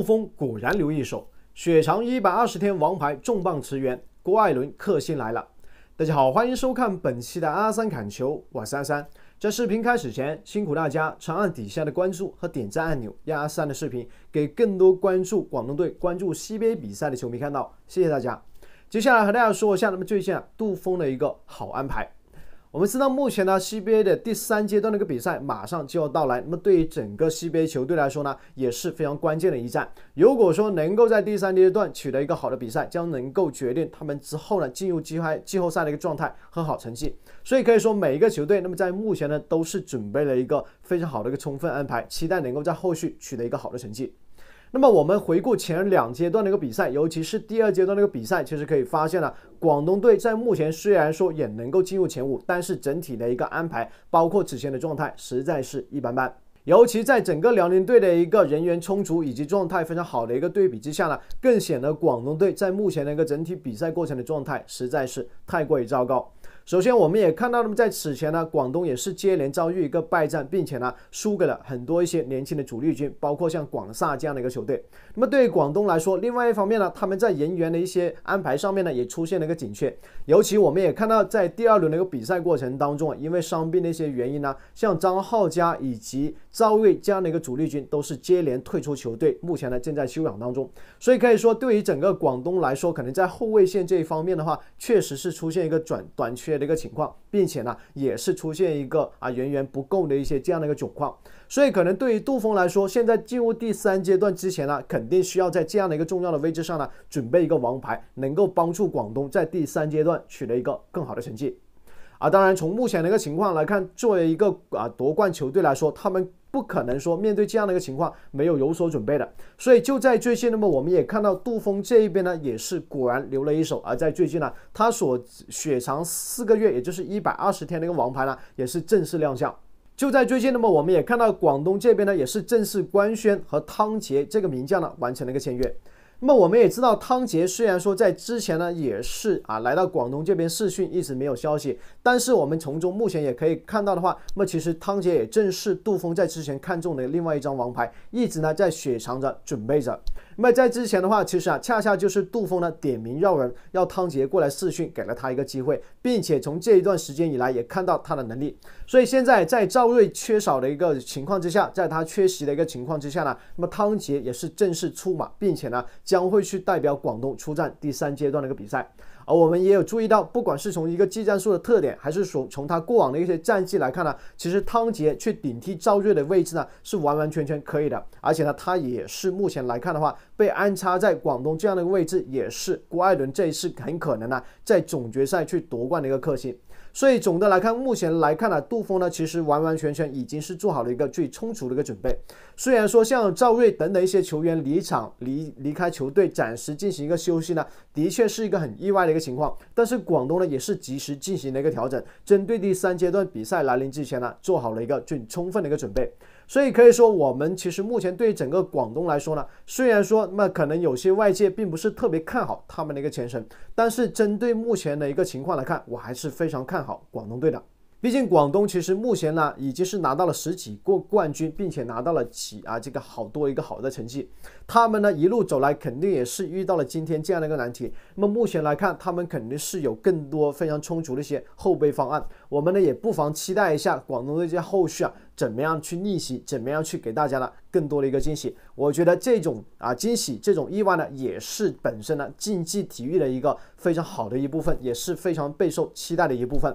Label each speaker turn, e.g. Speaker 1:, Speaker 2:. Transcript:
Speaker 1: 杜锋果然留一手，雪藏一百二十天，王牌重磅驰援，郭艾伦克星来了。大家好，欢迎收看本期的阿三砍球，我是阿三。在视频开始前，辛苦大家长按底下的关注和点赞按钮，让阿三的视频给更多关注广东队、关注 CBA 比赛的球迷看到。谢谢大家。接下来和大家说一下，那么最近啊，杜峰的一个好安排。我们知道，目前呢 CBA 的第三阶段的一个比赛马上就要到来。那么对于整个 CBA 球队来说呢，也是非常关键的一战。如果说能够在第三阶段取得一个好的比赛，将能够决定他们之后呢进入季后季后赛的一个状态和好成绩。所以可以说，每一个球队那么在目前呢都是准备了一个非常好的一个充分安排，期待能够在后续取得一个好的成绩。那么我们回顾前两阶段的一个比赛，尤其是第二阶段的一个比赛，其实可以发现呢，广东队在目前虽然说也能够进入前五，但是整体的一个安排，包括此前的状态，实在是一般般。尤其在整个辽宁队的一个人员充足以及状态非常好的一个对比之下呢，更显得广东队在目前的一个整体比赛过程的状态实在是太过于糟糕。首先，我们也看到，那么在此前呢，广东也是接连遭遇一个败战，并且呢，输给了很多一些年轻的主力军，包括像广厦这样的一个球队。那么对于广东来说，另外一方面呢，他们在人员的一些安排上面呢，也出现了一个紧缺。尤其我们也看到，在第二轮的一个比赛过程当中啊，因为伤病的一些原因呢，像张昊嘉以及赵睿这样的一个主力军都是接连退出球队，目前呢正在休养当中。所以可以说，对于整个广东来说，可能在后卫线这一方面的话，确实是出现一个转短缺。的一个情况，并且呢，也是出现一个啊，远远不够的一些这样的一个窘况，所以可能对于杜锋来说，现在进入第三阶段之前呢，肯定需要在这样的一个重要的位置上呢，准备一个王牌，能够帮助广东在第三阶段取得一个更好的成绩。啊，当然从目前的一个情况来看，作为一个啊夺冠球队来说，他们。不可能说面对这样的一个情况没有有所准备的，所以就在最近，那么我们也看到杜峰这一边呢，也是果然留了一手，而在最近呢，他所雪藏四个月，也就是一百二十天的一个王牌呢，也是正式亮相。就在最近，那么我们也看到广东这边呢，也是正式官宣和汤杰这个名将呢，完成了一个签约。那么我们也知道，汤杰虽然说在之前呢也是啊来到广东这边试训，一直没有消息。但是我们从中目前也可以看到的话，那么其实汤杰也正是杜峰在之前看中的另外一张王牌，一直呢在雪藏着准备着。那么在之前的话，其实啊，恰恰就是杜峰呢点名要人，要汤杰过来试训，给了他一个机会，并且从这一段时间以来，也看到他的能力。所以现在在赵睿缺少的一个情况之下，在他缺席的一个情况之下呢，那么汤杰也是正式出马，并且呢，将会去代表广东出战第三阶段的一个比赛。而我们也有注意到，不管是从一个技战术的特点，还是从从他过往的一些战绩来看呢，其实汤杰去顶替赵睿的位置呢，是完完全全可以的。而且呢，他也是目前来看的话，被安插在广东这样的位置，也是郭艾伦这一次很可能呢，在总决赛去夺冠的一个克星。所以总的来看，目前来看呢，杜锋呢其实完完全全已经是做好了一个最充足的一个准备。虽然说像赵睿等等一些球员离场离离开球队，暂时进行一个休息呢，的确是一个很意外的一个情况。但是广东呢也是及时进行了一个调整，针对第三阶段比赛来临之前呢，做好了一个最充分的一个准备。所以可以说，我们其实目前对整个广东来说呢，虽然说那可能有些外界并不是特别看好他们的一个前程，但是针对目前的一个情况来看，我还是非常看好广东队的。毕竟广东其实目前呢已经是拿到了十几个冠军，并且拿到了几啊这个好多一个好的成绩。他们呢一路走来肯定也是遇到了今天这样的一个难题。那么目前来看，他们肯定是有更多非常充足的一些后备方案。我们呢也不妨期待一下广东这些后续啊怎么样去逆袭，怎么样去给大家呢更多的一个惊喜。我觉得这种啊惊喜，这种意外呢也是本身呢竞技体育的一个非常好的一部分，也是非常备受期待的一部分。